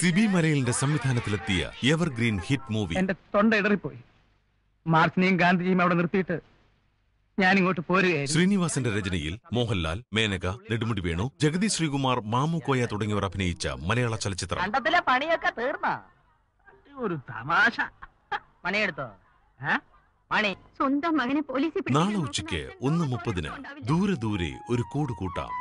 സിബി മലയിലിന്റെ സംവിധാനത്തിലെത്തിയ evergreen hit movie എന്റെ തൊണ്ട ഇടറിപ്പോയി മാർസിനെയും ഗാന്ധിജിയും അവിടെ നിർത്തിയിട്ട് ഞാൻ ഇങ്ങോട്ട് പോരുകയായിരുന്നു ശ്രീനിവാസന്റെ രചനയിൽ മോഹൻലാൽ മേനക നെടുമുടി വേണു ജഗതി ശ്രീകുമാർ മാമു കോയ തുടങ്ങിയവർ അഭിനയിച്ച മലയാള ചലച്ചിത്രം കണ്ടത്തിലെ പണിയൊക്കെ തീർന്ന ഒരു തമാശ പണിയെടുത്തോ പണി സ്വന്തം മകനെ പോലീസ് നാളെ ഉച്ചയ്ക്ക് ഒന്ന് മുപ്പതിന് ദൂരെ ദൂരെ ഒരു കൂട് കൂട്ടാം